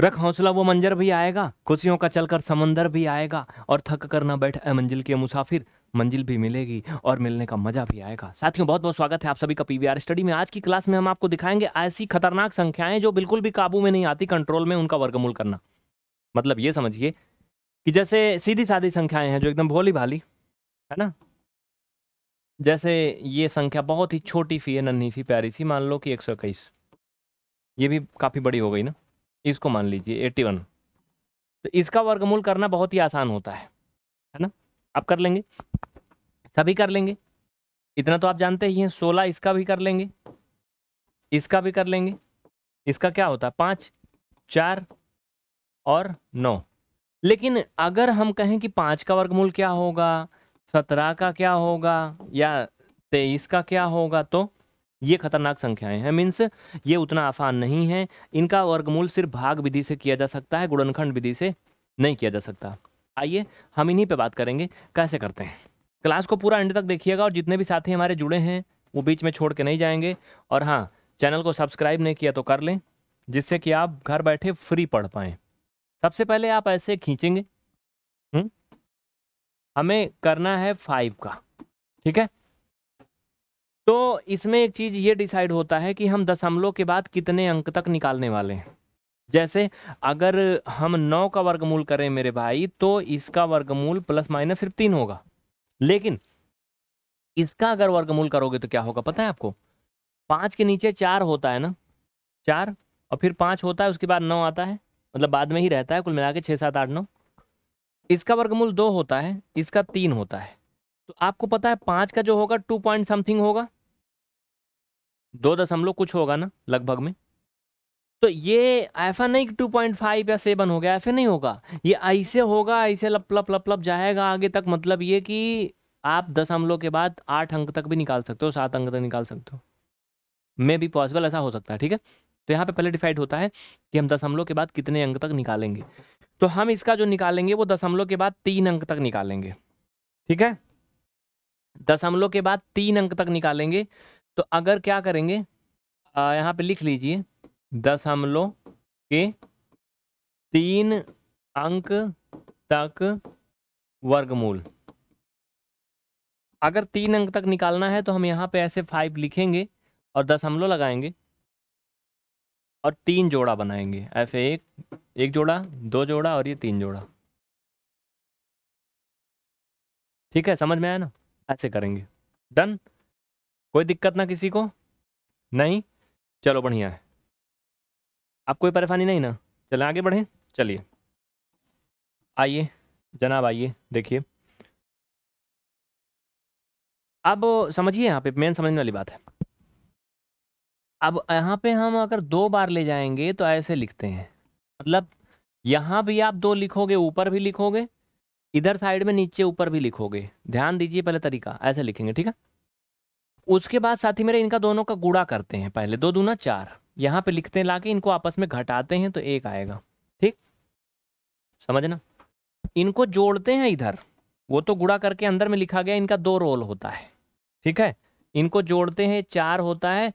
रख हौसला वो मंजर भी आएगा खुशियों का चलकर समंदर भी आएगा और थक कर ना बैठ मंजिल के मुसाफिर मंजिल भी मिलेगी और मिलने का मजा भी आएगा साथियों बहुत बहुत स्वागत है आप सभी का पीवीआर स्टडी में आज की क्लास में हम आपको दिखाएंगे ऐसी खतरनाक संख्याएं जो बिल्कुल भी काबू में नहीं आती कंट्रोल में उनका वर्गमूल करना मतलब ये समझिए कि जैसे सीधी साधी संख्याएं हैं जो एकदम भोली भाली है ना जैसे ये संख्या बहुत ही छोटी फी है नन्ही फी प्यारी सी मान लो कि एक ये भी काफ़ी बड़ी हो गई ना इसको मान लीजिए एट्टी वन तो इसका वर्गमूल करना बहुत ही आसान होता है है ना आप कर लेंगे सभी कर लेंगे इतना तो आप जानते ही हैं सोलह इसका भी कर लेंगे इसका भी कर लेंगे इसका क्या होता है पाँच चार और नौ लेकिन अगर हम कहें कि पाँच का वर्गमूल क्या होगा सत्रह का क्या होगा या तेईस का क्या होगा तो ये खतरनाक संख्याएं हैं मीन्स ये उतना आसान नहीं है इनका वर्गमूल सिर्फ भाग विधि से किया जा सकता है गुणनखंड विधि से नहीं किया जा सकता आइए हम इन्हीं पे बात करेंगे कैसे करते हैं क्लास को पूरा एंड तक देखिएगा और जितने भी साथी हमारे जुड़े हैं वो बीच में छोड़ के नहीं जाएंगे और हाँ चैनल को सब्सक्राइब नहीं किया तो कर लें जिससे कि आप घर बैठे फ्री पढ़ पाएँ सबसे पहले आप ऐसे खींचेंगे हुँ? हम्म। हमें करना है फाइव का ठीक है तो इसमें एक चीज़ ये डिसाइड होता है कि हम दशमलव के बाद कितने अंक तक निकालने वाले हैं जैसे अगर हम नौ का वर्गमूल करें मेरे भाई तो इसका वर्गमूल प्लस माइनस सिर्फ तीन होगा लेकिन इसका अगर वर्गमूल करोगे तो क्या होगा पता है आपको पांच के नीचे चार होता है ना चार और फिर पांच होता है उसके बाद नौ आता है मतलब बाद में ही रहता है कुल मिला के छह सात आठ नौ इसका वर्गमूल दो होता है इसका तीन होता है तो आपको पता है पाँच का जो होगा टू पॉइंट समथिंग होगा दो दशमलव कुछ होगा ना लगभग में तो ये ऐसा नहीं कि टू पॉइंट फाइव या सेवन हो गया ऐसे नहीं होगा ये ऐसे होगा ऐसे लप लप लप लप जाएगा आगे तक मतलब ये कि आप दशमलव के बाद आठ अंक तक भी निकाल सकते हो सात अंक तक निकाल सकते हो मे भी पॉसिबल ऐसा हो सकता है ठीक है तो यहाँ पे पहले डिसाइड होता है कि हम दशमलव के बाद कितने अंक तक निकालेंगे तो हम इसका जो निकालेंगे वो दशमलव के बाद तीन अंक तक निकालेंगे ठीक है दशमलव के बाद तीन अंक तक निकालेंगे तो अगर क्या करेंगे यहाँ पे लिख लीजिए दशमलव के तीन अंक तक वर्गमूल अगर तीन अंक तक निकालना है तो हम यहाँ पे ऐसे फाइव लिखेंगे और दशमलव लगाएंगे और तीन जोड़ा बनाएंगे ऐसे एक एक जोड़ा दो जोड़ा और ये तीन जोड़ा ठीक है समझ में आया ना ऐसे करेंगे डन कोई दिक्कत ना किसी को नहीं चलो बढ़िया है आप कोई परेशानी नहीं ना चलें आगे बढ़ें चलिए आइए जनाब आइए देखिए अब समझिए यहाँ पे मेन समझने वाली बात है अब यहाँ पे हम अगर दो बार ले जाएंगे तो ऐसे लिखते हैं मतलब यहाँ भी आप दो लिखोगे ऊपर भी लिखोगे इधर साइड में नीचे ऊपर भी लिखोगे ध्यान दीजिए पहले तरीका ऐसे लिखेंगे ठीक है उसके बाद साथी मेरे इनका दोनों का गुड़ा करते हैं पहले दो दूना चार यहाँ पे लिखते हैं लाके इनको आपस में घटाते हैं तो एक आएगा ठीक समझना इनको जोड़ते हैं इधर वो तो गुड़ा करके अंदर में लिखा गया इनका दो रोल होता है ठीक है इनको जोड़ते हैं चार होता है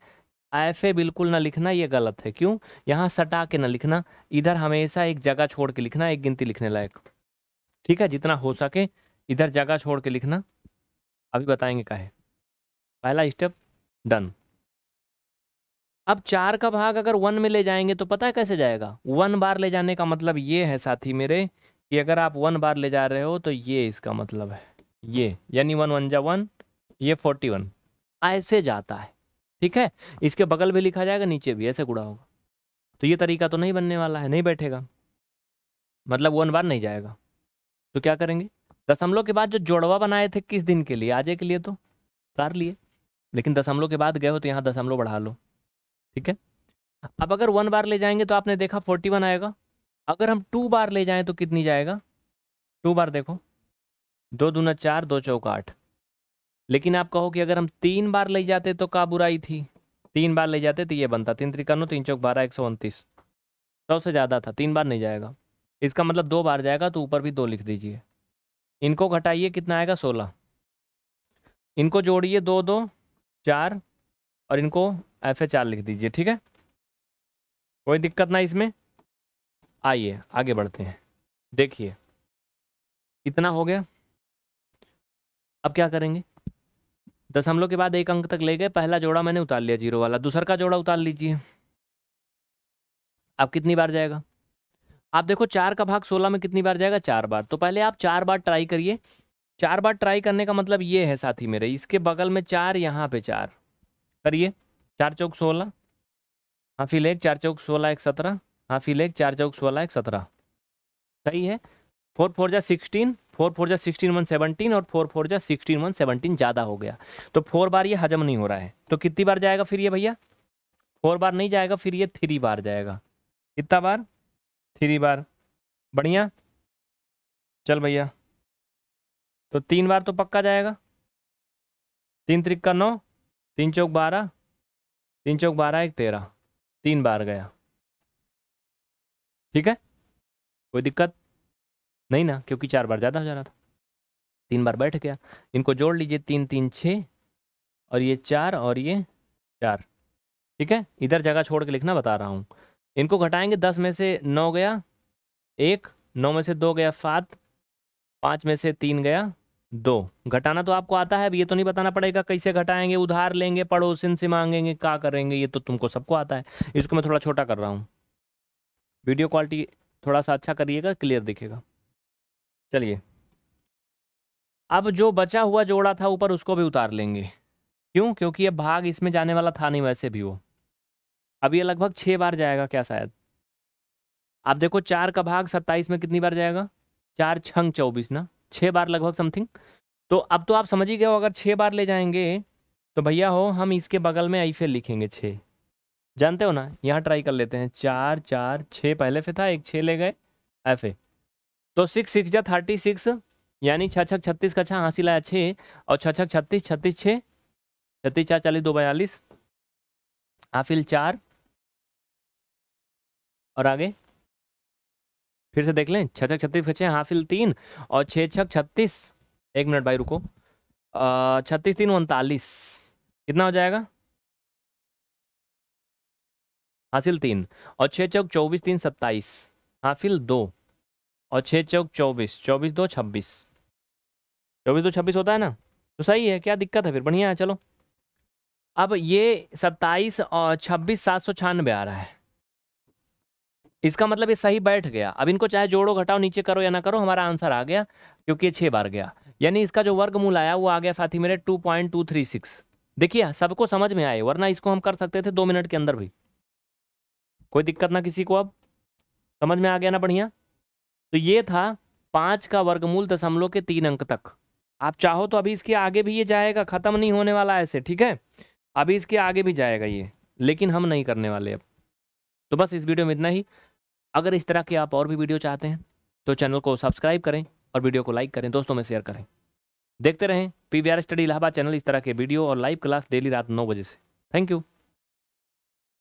एफ बिल्कुल ना लिखना ये गलत है क्यों यहाँ सटा के ना लिखना इधर हमेशा एक जगह छोड़ के लिखना एक गिनती लिखने लायक ठीक है जितना हो सके इधर जगह छोड़ के लिखना अभी बताएंगे का है पहला स्टेप डन अब चार का भाग अगर वन में ले जाएंगे तो पता है कैसे जाएगा वन बार ले जाने का मतलब ये है साथी मेरे कि अगर आप वन बार ले जा रहे हो तो ये इसका मतलब है ये यानी वन वन जा वन ये फोर्टी वन ऐसे जाता है ठीक है इसके बगल भी लिखा जाएगा नीचे भी ऐसे गुड़ा होगा तो ये तरीका तो नहीं बनने वाला है नहीं बैठेगा मतलब वन बार नहीं जाएगा तो क्या करेंगे दशमलव के बाद जो जोड़वा बनाए थे किस दिन के लिए आजे के लिए तो उतार लिए लेकिन दशमलव के बाद गए हो तो यहाँ दशमलव बढ़ा लो ठीक है अब अगर वन बार ले जाएंगे तो आपने देखा फोर्टी वन आएगा अगर हम टू बार ले जाएं तो कितनी जाएगा टू बार देखो दो दूना चार दो चौक आठ लेकिन आप कहो कि अगर हम तीन बार ले जाते तो का बुराई थी तीन बार ले जाते तो ये बनता तीन त्रिकानो तीन चौक बारह एक सौ उनतीस सौ से ज़्यादा था तीन बार नहीं जाएगा इसका मतलब दो बार जाएगा तो ऊपर भी दो लिख दीजिए इनको घटाइए कितना आएगा सोलह इनको जोड़िए दो दो चार और इनको एफ ए चार लिख दीजिए ठीक है कोई दिक्कत ना इसमें आइए आगे बढ़ते हैं देखिए इतना हो गया अब क्या करेंगे दस हमलों के बाद एक अंक तक ले गए पहला जोड़ा मैंने उतार लिया जीरो वाला दूसर का जोड़ा उतार लीजिए अब कितनी बार जाएगा आप देखो चार का भाग सोलह में कितनी बार जाएगा चार बार तो पहले आप चार बार ट्राई करिए चार बार ट्राई करने का मतलब ये है साथी मेरे इसके बगल में चार यहाँ पे चार करिए चार चौक सोलह हाफिल एक चार चौक सोलह एक सत्रह हाफिल एक चार चौक सोलह एक सत्रह सही है फोर फोर जा सिक्सटीन फोर फोर जा सिक्सटीन वन सेवनटीन और फोर फोर जा सिक्सटीन वन सेवनटीन ज़्यादा हो गया तो फोर बार ये हजम नहीं हो रहा है तो कितनी बार जाएगा फिर ये भैया फोर बार नहीं जाएगा फिर ये थ्री बार जाएगा कितना बार थ्री बार बढ़िया चल भैया तो तीन बार तो पक्का जाएगा तीन त्रिक का नौ तीन चौक बारह तीन चौक बारह एक तेरह तीन बार गया ठीक है कोई दिक्कत नहीं ना क्योंकि चार बार ज़्यादा हो जा रहा था तीन बार बैठ गया इनको जोड़ लीजिए तीन तीन छः और ये चार और ये चार ठीक है इधर जगह छोड़ के लिखना बता रहा हूँ इनको घटाएंगे दस में से नौ गया एक नौ में से दो गया सात पाँच में से तीन गया दो घटाना तो आपको आता है अब ये तो नहीं बताना पड़ेगा कैसे घटाएंगे उधार लेंगे पड़ोसिन से मांगेंगे क्या करेंगे ये तो तुमको सबको आता है इसको मैं थोड़ा छोटा कर रहा हूँ वीडियो क्वालिटी थोड़ा सा अच्छा करिएगा क्लियर दिखेगा चलिए अब जो बचा हुआ जोड़ा था ऊपर उसको भी उतार लेंगे क्यों क्योंकि ये भाग इसमें जाने वाला था नहीं वैसे भी वो अब ये लगभग छः बार जाएगा क्या शायद आप देखो चार का भाग सत्ताईस में कितनी बार जाएगा चार छंग चौबीस ना छः बार लगभग समथिंग तो अब तो आप समझ ही गए हो अगर छः बार ले जाएंगे तो भैया हो हम इसके बगल में ऐफे लिखेंगे छः जानते हो ना यहाँ ट्राई कर लेते हैं चार चार छः पहले फे था एक छः ले गए एफ ए तो सिक्स सिक्स जा थर्टी सिक्स यानी छः छक छत्तीस का छः हाँसी लाया छः और छः छक छत्तीस छत्तीस छः छत्तीस चार चालीस दो बयालीस हाफिल चार और आगे फिर से देख लें छः छक छत्तीस खचे हाफिल तीन और छः छक छत्तीस एक मिनट भाई रुको छत्तीस तीन उनतालीस कितना हो जाएगा हासिल तीन और छः चौक चौबीस तीन सत्ताईस हाफिल दो और छः चौक चौबीस चौबीस दो छब्बीस चौबीस दो छब्बीस होता है ना तो सही है क्या दिक्कत है फिर बढ़िया है चलो अब ये सत्ताईस और छब्बीस सात सौ छियानवे आ रहा है इसका मतलब ये सही बैठ गया अब इनको चाहे जोड़ो घटाओ नीचे करो या ना करो हमारा आंसर आ गया क्योंकि ये छः बार गया यानी इसका जो वर्गमूल आया वो आ गया साथी मेरे two point two three six देखिए सबको समझ में आए वरना इसको हम कर सकते थे दो मिनट के अंदर भी कोई दिक्कत ना किसी को अब समझ में आ गया ना बढ़िया तो ये था पाँच का वर्गमूल दशमलव के तीन अंक तक आप चाहो तो अभी इसके आगे भी ये जाएगा ख़त्म नहीं होने वाला ऐसे ठीक है अभी इसके आगे भी जाएगा ये लेकिन हम नहीं करने वाले अब तो बस इस वीडियो में इतना ही अगर इस तरह के आप और भी वीडियो चाहते हैं तो चैनल को सब्सक्राइब करें और वीडियो को लाइक करें दोस्तों में शेयर करें देखते रहें पी स्टडी इलाहाबाद चैनल इस तरह के वीडियो और लाइव क्लास डेली रात नौ बजे से थैंक यू